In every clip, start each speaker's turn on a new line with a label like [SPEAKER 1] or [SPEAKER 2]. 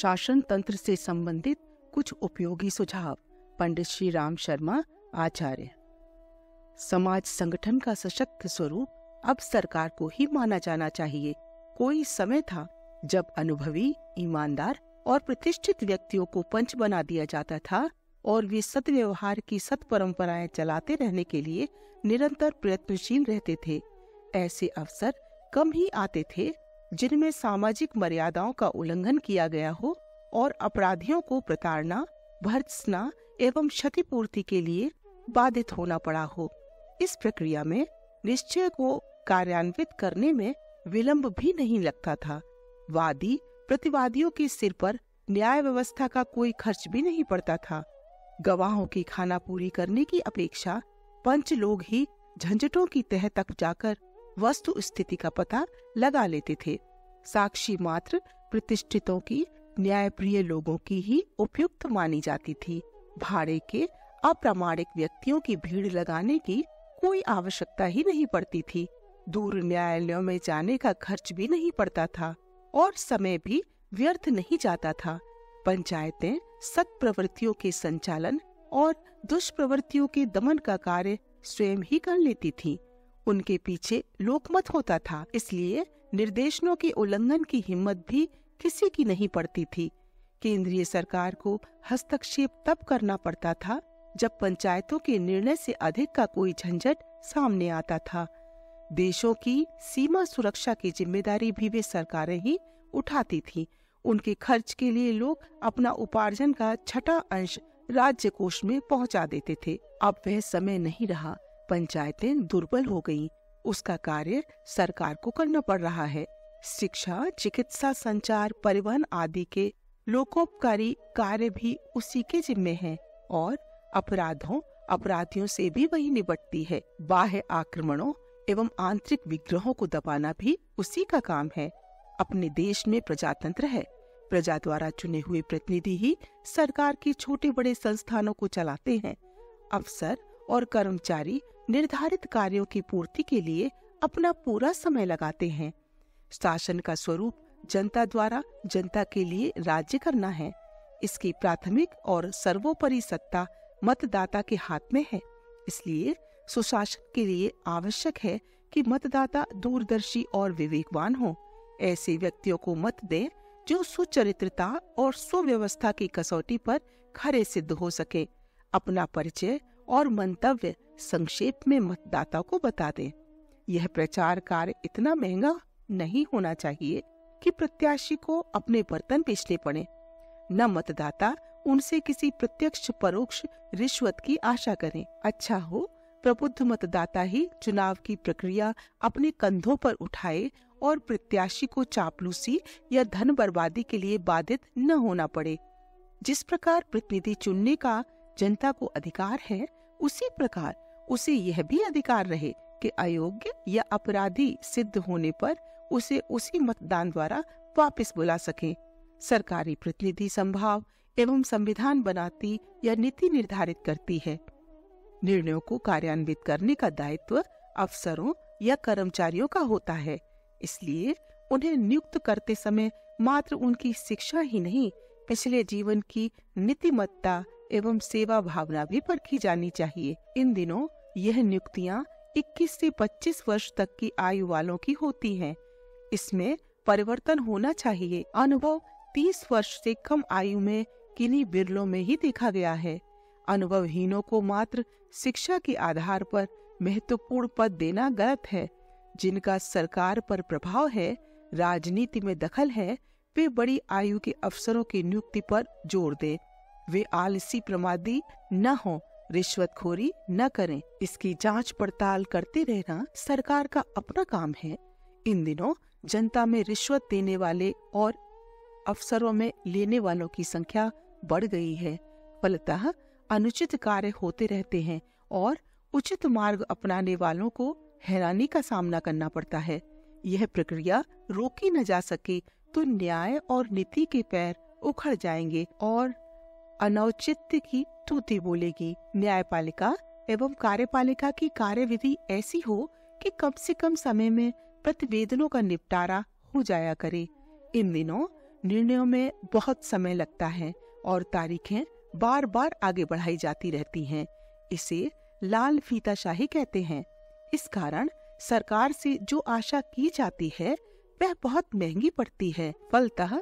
[SPEAKER 1] शासन तंत्र से संबंधित कुछ उपयोगी सुझाव पंडित श्री राम शर्मा आचार्य समाज संगठन का सशक्त स्वरूप अब सरकार को ही माना जाना चाहिए कोई समय था जब अनुभवी ईमानदार और प्रतिष्ठित व्यक्तियों को पंच बना दिया जाता था और वे सदव्यवहार की सत परंपराएं चलाते रहने के लिए निरंतर प्रयत्नशील रहते थे ऐसे अवसर कम ही आते थे जिनमें सामाजिक मर्यादाओं का उल्लंघन किया गया हो और अपराधियों को प्रताड़ना भर्सना एवं क्षतिपूर्ति के लिए बाधित होना पड़ा हो इस प्रक्रिया में निश्चय को कार्यान्वित करने में विलंब भी नहीं लगता था वादी प्रतिवादियों के सिर पर न्याय व्यवस्था का कोई खर्च भी नहीं पड़ता था गवाहों की खाना पूरी करने की अपेक्षा पंच लोग ही झंझटों की तह तक जाकर वस्तु स्थिति का पता लगा लेते थे साक्षी मात्र प्रतिष्ठितों की न्यायप्रिय लोगों की ही उपयुक्त मानी जाती थी भाड़े के अप्रामाणिक व्यक्तियों की भीड़ लगाने की कोई आवश्यकता ही नहीं पड़ती थी दूर न्यायालयों में जाने का खर्च भी नहीं पड़ता था और समय भी व्यर्थ नहीं जाता था पंचायतें सत प्रवृत्तियों के संचालन और दुष्प्रवृत्तियों के दमन का कार्य स्वयं ही कर लेती थी उनके पीछे लोकमत होता था इसलिए निर्देशनों के उल्लंघन की हिम्मत भी किसी की नहीं पड़ती थी केंद्रीय सरकार को हस्तक्षेप तब करना पड़ता था जब पंचायतों के निर्णय से अधिक का कोई झंझट सामने आता था देशों की सीमा सुरक्षा की जिम्मेदारी भी वे सरकारें ही उठाती थी उनके खर्च के लिए लोग अपना उपार्जन का छठा अंश राज्य कोष में पहुंचा देते थे अब वह समय नहीं रहा पंचायतें दुर्बल हो गयी उसका कार्य सरकार को करना पड़ रहा है शिक्षा चिकित्सा संचार परिवहन आदि के लोकोपकारी कार्य भी उसी के जिम्मे हैं और अपराधों अपराधियों से भी वही निपटती है बाह्य आक्रमणों एवं आंतरिक विग्रहों को दबाना भी उसी का काम है अपने देश में प्रजातंत्र है प्रजा द्वारा चुने हुए प्रतिनिधि ही सरकार के छोटे बड़े संस्थानों को चलाते हैं अफसर और कर्मचारी निर्धारित कार्यों की पूर्ति के लिए अपना पूरा समय लगाते हैं शासन का स्वरूप जनता द्वारा जनता के लिए राज्य करना है इसकी प्राथमिक और सर्वोपरि सत्ता मतदाता के हाथ में है इसलिए सुशासन के लिए आवश्यक है कि मतदाता दूरदर्शी और विवेकवान हो ऐसे व्यक्तियों को मत दे जो सुचरित्रता और सुव्यवस्था की कसौटी पर खरे सिद्ध हो सके अपना परिचय और मंतव्य संक्षेप में मतदाता को बता दें यह प्रचार कार्य इतना महंगा नहीं होना चाहिए कि प्रत्याशी को अपने बर्तन पिछले पड़े न मतदाता उनसे किसी प्रत्यक्ष परोक्ष रिश्वत की आशा करें अच्छा हो प्रबुद्ध मतदाता ही चुनाव की प्रक्रिया अपने कंधों पर उठाए और प्रत्याशी को चापलूसी या धन बर्बादी के लिए बाधित न होना पड़े जिस प्रकार प्रतिनिधि चुनने का जनता को अधिकार है उसी प्रकार उसे यह भी अधिकार रहे कि अयोग्य या अपराधी सिद्ध होने पर उसे उसी मतदान द्वारा वापस बुला सके सरकारी प्रतिनिधि संभाव एवं संविधान बनाती या नीति निर्धारित करती है निर्णयों को कार्यान्वित करने का दायित्व अफसरों या कर्मचारियों का होता है इसलिए उन्हें नियुक्त करते समय मात्र उनकी शिक्षा ही नहीं पिछले जीवन की नीतिमत्ता एवं सेवा भावना भी परखी जानी चाहिए इन दिनों यह नियुक्तियाँ 21 से 25 वर्ष तक की आयु वालों की होती हैं। इसमें परिवर्तन होना चाहिए अनुभव 30 वर्ष से कम आयु में किन्हीं बिरलों में ही देखा गया है अनुभवहीनों को मात्र शिक्षा के आधार पर महत्वपूर्ण पद देना गलत है जिनका सरकार पर प्रभाव है राजनीति में दखल है वे बड़ी आयु के अफसरों की नियुक्ति पर जोर दे वे आलसी प्रमादी न हो रिश्वतखोरी न करें इसकी जांच पड़ताल करते रहना सरकार का अपना काम है इन दिनों जनता में रिश्वत देने वाले और अफसरों में लेने वालों की संख्या बढ़ गई है फलतः अनुचित कार्य होते रहते हैं और उचित मार्ग अपनाने वालों को हैरानी का सामना करना पड़ता है यह प्रक्रिया रोकी न जा सके तो न्याय और नीति के पैर उखड़ जाएंगे और अनौचित्य की तूती बोलेगी न्यायपालिका एवं कार्यपालिका की कार्यविधि ऐसी हो कि कम से कम समय में प्रतिवेदनों का निपटारा हो जाया करे इन दिनों निर्णयों में बहुत समय लगता है और तारीखें बार बार आगे बढ़ाई जाती रहती हैं। इसे लाल फीताशाही कहते हैं इस कारण सरकार से जो आशा की जाती है वह बहुत महंगी पड़ती है फलतः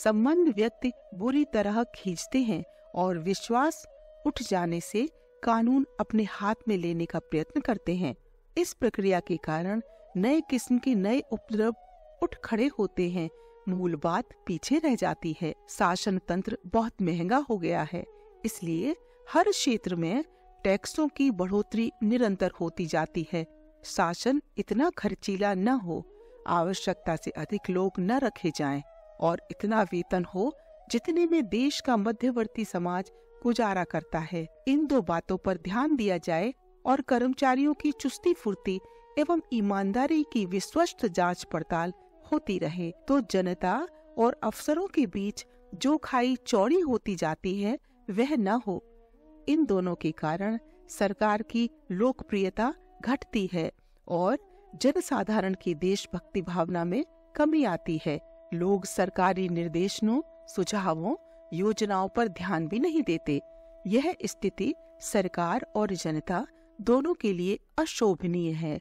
[SPEAKER 1] संबंध व्यक्ति बुरी तरह खींचते हैं और विश्वास उठ जाने से कानून अपने हाथ में लेने का प्रयत्न करते हैं इस प्रक्रिया के कारण नए किस्म के नए उपद्रव उठ खड़े होते हैं मूल बात पीछे रह जाती है शासन तंत्र बहुत महंगा हो गया है इसलिए हर क्षेत्र में टैक्सों की बढ़ोतरी निरंतर होती जाती है शासन इतना खर्चीला न हो आवश्यकता से अधिक लोग न रखे जाएं। और इतना वेतन हो जितने में देश का मध्यवर्ती समाज गुजारा करता है इन दो बातों पर ध्यान दिया जाए और कर्मचारियों की चुस्ती फुर्ती एवं ईमानदारी की विश्वस्त जांच पड़ताल होती रहे तो जनता और अफसरों के बीच जो खाई चौड़ी होती जाती है वह न हो इन दोनों के कारण सरकार की लोकप्रियता घटती है और जनसाधारण की देशभक्ति भावना में कमी आती है लोग सरकारी निर्देशनों सुझावों योजनाओं पर ध्यान भी नहीं देते यह स्थिति सरकार और जनता दोनों के लिए अशोभनीय है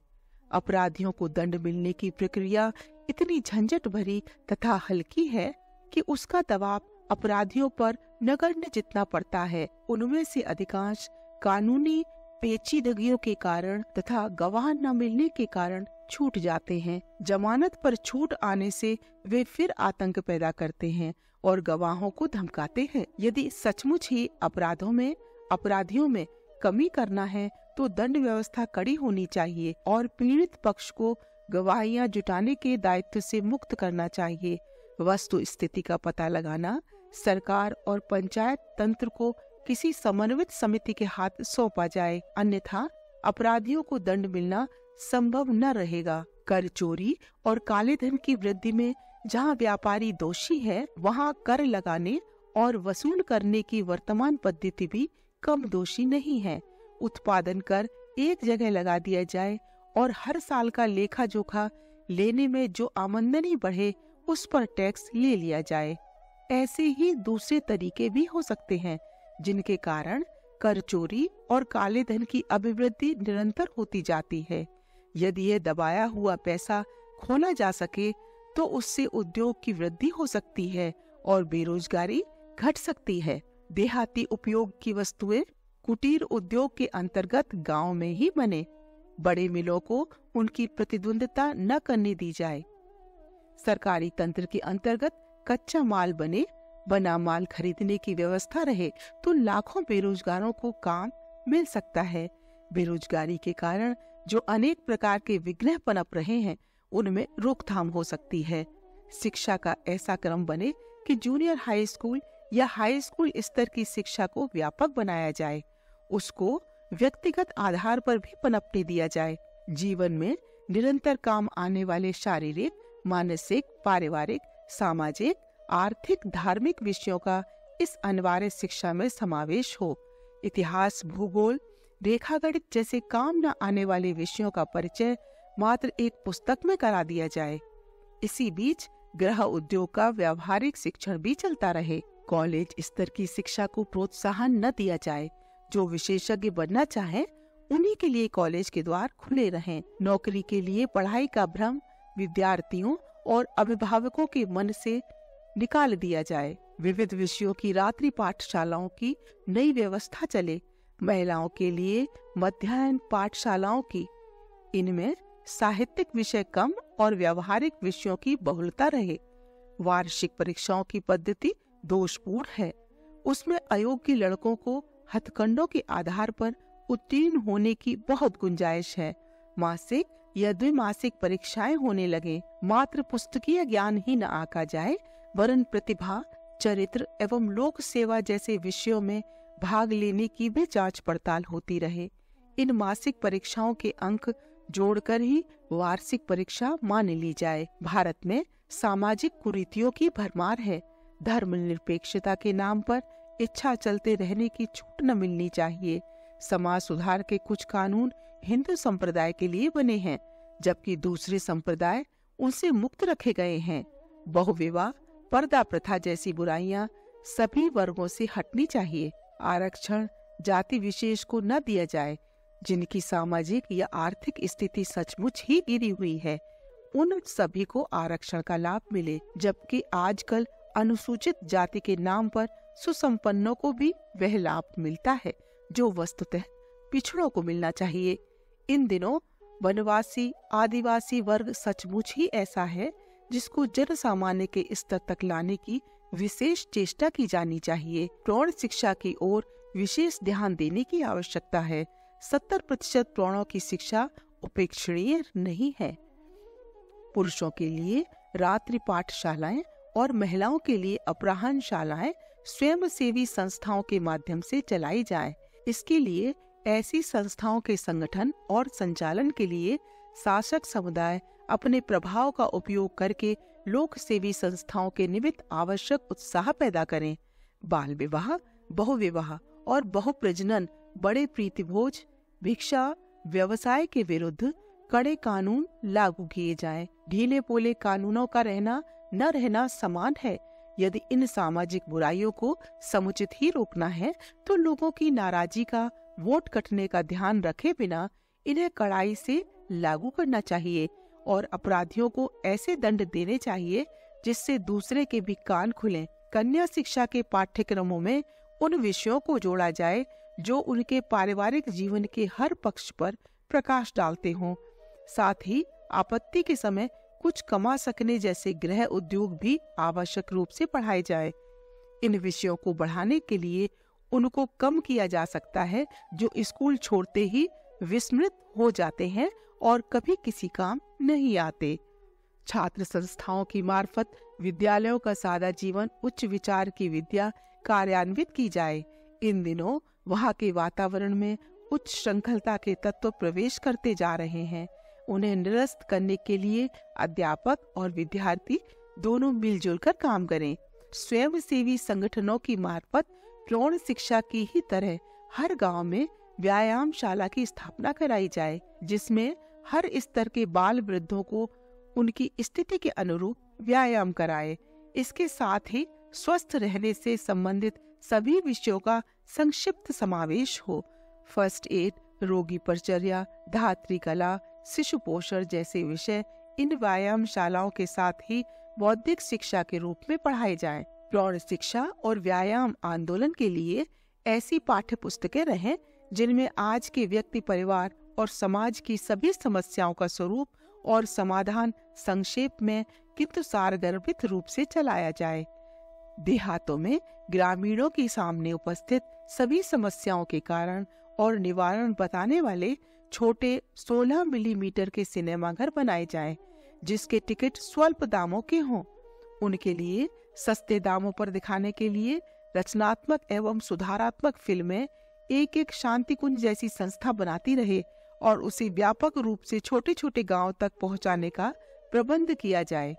[SPEAKER 1] अपराधियों को दंड मिलने की प्रक्रिया इतनी झंझट भरी तथा हल्की है कि उसका दबाव अपराधियों पर नगण्य जितना पड़ता है उनमें से अधिकांश कानूनी पेचीदगियों के कारण तथा गवाह न मिलने के कारण छूट जाते हैं जमानत पर छूट आने से वे फिर आतंक पैदा करते हैं और गवाहों को धमकाते हैं यदि सचमुच ही अपराधों में अपराधियों में कमी करना है तो दंड व्यवस्था कड़ी होनी चाहिए और पीड़ित पक्ष को गवाहियां जुटाने के दायित्व से मुक्त करना चाहिए वस्तु स्थिति का पता लगाना सरकार और पंचायत तंत्र को किसी समन्वित समिति के हाथ सौंपा जाए अन्यथा अपराधियों को दंड मिलना संभव न रहेगा कर चोरी और काले धन की वृद्धि में जहां व्यापारी दोषी है वहां कर लगाने और वसूल करने की वर्तमान पद्धति भी कम दोषी नहीं है उत्पादन कर एक जगह लगा दिया जाए और हर साल का लेखा जोखा लेने में जो आमदनी बढ़े उस पर टैक्स ले लिया जाए ऐसे ही दूसरे तरीके भी हो सकते हैं जिनके कारण कर चोरी और काले धन की अभिवृद्धि निरंतर होती जाती है यदि यह दबाया हुआ पैसा खोना जा सके तो उससे उद्योग की वृद्धि हो सकती है और बेरोजगारी घट सकती है देहाती उपयोग की वस्तुएं कुटीर उद्योग के अंतर्गत गांव में ही बने बड़े मिलों को उनकी प्रतिद्वंदता न करने दी जाए सरकारी तंत्र के अंतर्गत कच्चा माल बने बना माल खरीदने की व्यवस्था रहे तो लाखों बेरोजगारों को काम मिल सकता है बेरोजगारी के कारण जो अनेक प्रकार के विघ्न पनप रहे हैं उनमें रोकथाम हो सकती है शिक्षा का ऐसा क्रम बने कि जूनियर हाई स्कूल या हाई स्कूल स्तर की शिक्षा को व्यापक बनाया जाए उसको व्यक्तिगत आधार पर भी पनपने दिया जाए जीवन में निरंतर काम आने वाले शारीरिक मानसिक पारिवारिक सामाजिक आर्थिक धार्मिक विषयों का इस अनिवार्य शिक्षा में समावेश हो इतिहास भूगोल रेखागणित जैसे काम न आने वाले विषयों का परिचय मात्र एक पुस्तक में करा दिया जाए इसी बीच ग्रह उद्योग का व्यावहारिक शिक्षण भी चलता रहे कॉलेज स्तर की शिक्षा को प्रोत्साहन न दिया जाए जो विशेषज्ञ बनना चाहे उन्हीं के लिए कॉलेज के द्वार खुले रहें। नौकरी के लिए पढ़ाई का भ्रम विद्यार्थियों और अभिभावकों के मन से निकाल दिया जाए विविध विषयों की रात्रि पाठशालाओं की नई व्यवस्था चले महिलाओं के लिए मध्यान्ह पाठशालाओं की इनमें साहित्यिक विषय कम और व्यवहारिक विषयों की बहुलता रहे वार्षिक परीक्षाओं की पद्धति दोषपूर्ण है उसमें अयोग्य लड़कों को हथकंडों के आधार पर उत्तीर्ण होने की बहुत गुंजाइश है मासिक या द्विमासिक परीक्षाएं होने लगे मात्र पुस्तकीय ज्ञान ही न आका जाए वरन प्रतिभा चरित्र एवं लोक सेवा जैसे विषयों में भाग लेने की भी जांच पड़ताल होती रहे इन मासिक परीक्षाओं के अंक जोड़कर ही वार्षिक परीक्षा मान ली जाए भारत में सामाजिक कुरीतियों की भरमार है धर्म निरपेक्षता के नाम पर इच्छा चलते रहने की छूट न मिलनी चाहिए समाज सुधार के कुछ कानून हिंदू संप्रदाय के लिए बने हैं जबकि दूसरे संप्रदाय उनसे मुक्त रखे गए हैं बहुविवाह पर्दा प्रथा जैसी बुराइयां सभी वर्गों से हटनी चाहिए आरक्षण जाति विशेष को न दिया जाए जिनकी सामाजिक या आर्थिक स्थिति सचमुच ही गिरी हुई है उन सभी को आरक्षण का लाभ मिले जबकि आजकल अनुसूचित जाति के नाम पर सुसंपन्नों को भी वह लाभ मिलता है जो वस्तुतः पिछड़ों को मिलना चाहिए इन दिनों वनवासी आदिवासी वर्ग सचमुच ही ऐसा है जिसको जन सामान्य के स्तर तक लाने की विशेष चेष्टा की जानी चाहिए प्रौण शिक्षा की ओर विशेष ध्यान देने की आवश्यकता है सत्तर प्रतिशत प्रौणों की शिक्षा उपेक्षणीय नहीं है पुरुषों के लिए रात्रि पाठशालाएं और महिलाओं के लिए अपराहन शालाएं स्वयं सेवी संस्थाओं के माध्यम से चलाई जाए इसके लिए ऐसी संस्थाओं के संगठन और संचालन के लिए शासक समुदाय अपने प्रभाव का उपयोग करके लोक सेवी संस्थाओं के निमित्त आवश्यक उत्साह पैदा करें बाल विवाह बहुविवाह और बहुप्रजनन बड़े प्रीति भोज भिक्षा व्यवसाय के विरुद्ध कड़े कानून लागू किए जाएं। ढीले पोले कानूनों का रहना न रहना समान है यदि इन सामाजिक बुराइयों को समुचित ही रोकना है तो लोगों की नाराजगी का वोट कटने का ध्यान रखे बिना इन्हें कड़ाई से लागू करना चाहिए और अपराधियों को ऐसे दंड देने चाहिए जिससे दूसरे के भी कान खुलें। कन्या शिक्षा के पाठ्यक्रमों में उन विषयों को जोड़ा जाए जो उनके पारिवारिक जीवन के हर पक्ष पर प्रकाश डालते हों साथ ही आपत्ति के समय कुछ कमा सकने जैसे गृह उद्योग भी आवश्यक रूप से पढ़ाए जाए इन विषयों को बढ़ाने के लिए उनको कम किया जा सकता है जो स्कूल छोड़ते ही विस्मृत हो जाते हैं और कभी किसी काम नहीं आते छात्र संस्थाओं की मार्फत विद्यालयों का सादा जीवन उच्च विचार की विद्या कार्यान्वित की जाए इन दिनों वहाँ के वातावरण में उच्च श्रृंखलता के तत्व प्रवेश करते जा रहे हैं उन्हें निरस्त करने के लिए अध्यापक और विद्यार्थी दोनों मिलजुल कर काम करें सेवी संगठनों की मार्फत प्रौढ़ शिक्षा की ही तरह हर गांव में व्यायाम शाला की स्थापना कराई जाए जिसमें हर स्तर के बाल वृद्धों को उनकी स्थिति के अनुरूप व्यायाम कराए इसके साथ ही स्वस्थ रहने से संबंधित सभी विषयों का संक्षिप्त समावेश हो फर्स्ट एड रोगी परिचर्या धात्री कला शिशु पोषण जैसे विषय इन व्यायाम शालाओं के साथ ही बौद्धिक शिक्षा के रूप में पढ़ाए जाएं। प्रौढ़ शिक्षा और व्यायाम आंदोलन के लिए ऐसी पाठ्य पुस्तकें रहें जिनमें आज के व्यक्ति परिवार और समाज की सभी समस्याओं का स्वरूप और समाधान संक्षेप में किंतु सारगर्भित रूप से चलाया जाए देहातों में ग्रामीणों के सामने उपस्थित सभी समस्याओं के कारण और निवारण बताने वाले छोटे 16 मिलीमीटर के सिनेमाघर बनाए जाएं, जिसके टिकट स्वल्प दामों के हों उनके लिए सस्ते दामों पर दिखाने के लिए रचनात्मक एवं सुधारात्मक फिल्में एक एक शांति कुंज जैसी संस्था बनाती रहे और उसे व्यापक रूप से छोटे छोटे गांव तक पहुंचाने का प्रबंध किया जाए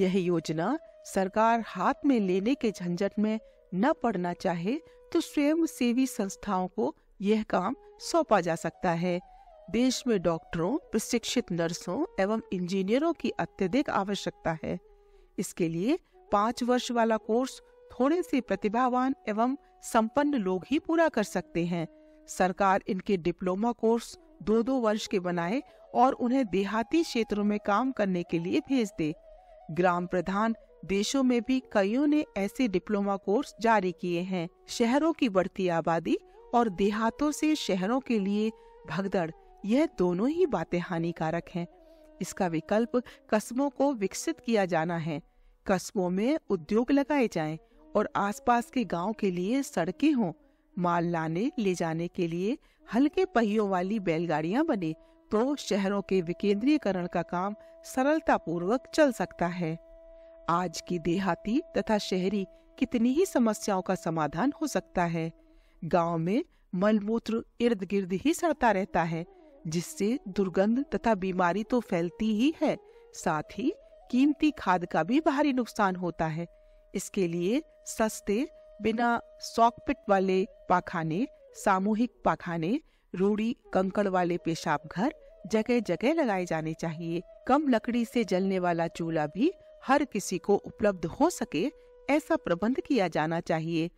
[SPEAKER 1] यह योजना सरकार हाथ में लेने के झंझट में न पड़ना चाहे तो स्वयं सेवी संस्थाओं को यह काम सौंपा जा सकता है देश में डॉक्टरों प्रशिक्षित नर्सों एवं इंजीनियरों की अत्यधिक आवश्यकता है इसके लिए पाँच वर्ष वाला कोर्स थोड़े से प्रतिभावान एवं संपन्न लोग ही पूरा कर सकते हैं सरकार इनके डिप्लोमा कोर्स दो दो वर्ष के बनाए और उन्हें देहाती क्षेत्रों में काम करने के लिए भेज दे ग्राम प्रधान देशों में भी कईयों ने ऐसे डिप्लोमा कोर्स जारी किए हैं शहरों की बढ़ती आबादी और देहातों से शहरों के लिए भगदड़ यह दोनों ही बातें हानिकारक हैं। इसका विकल्प कस्बों को विकसित किया जाना है कस्बों में उद्योग लगाए जाएं और आसपास के गांव के लिए सड़कें हों माल लाने ले जाने के लिए हल्के पहियों वाली बैलगाड़ियां बने तो शहरों के विकेंद्रीकरण का काम पूर्वक चल सकता है आज की देहाती तथा शहरी कितनी ही समस्याओं का समाधान हो सकता है गांव में मलमूत्र इर्द गिर्द ही सड़ता रहता है जिससे दुर्गंध तथा बीमारी तो फैलती ही है साथ ही कीमती खाद का भी भारी नुकसान होता है इसके लिए सस्ते बिना सॉकपिट वाले पाखाने सामूहिक पाखाने रूढ़ी कंकड़ वाले पेशाब घर जगह जगह लगाए जाने चाहिए कम लकड़ी से जलने वाला चूल्हा भी हर किसी को उपलब्ध हो सके ऐसा प्रबंध किया जाना चाहिए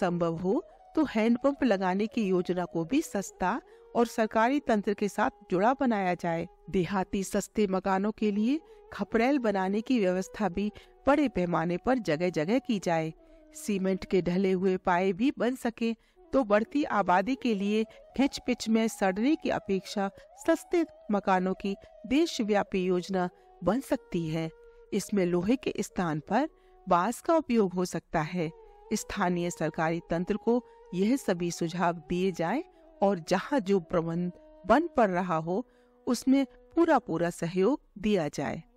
[SPEAKER 1] संभव हो तो हैंडपंप लगाने की योजना को भी सस्ता और सरकारी तंत्र के साथ जुड़ा बनाया जाए देहाती सस्ते मकानों के लिए खपरेल बनाने की व्यवस्था भी बड़े पैमाने पर जगह जगह की जाए सीमेंट के ढले हुए पाए भी बन सके तो बढ़ती आबादी के लिए खिच पिच में सड़ने की अपेक्षा सस्ते मकानों की देशव्यापी योजना बन सकती है इसमें लोहे के स्थान पर बांस का उपयोग हो सकता है स्थानीय सरकारी तंत्र को यह सभी सुझाव दिए जाए और जहाँ जो प्रबंध बन पड़ रहा हो उसमें पूरा पूरा सहयोग दिया जाए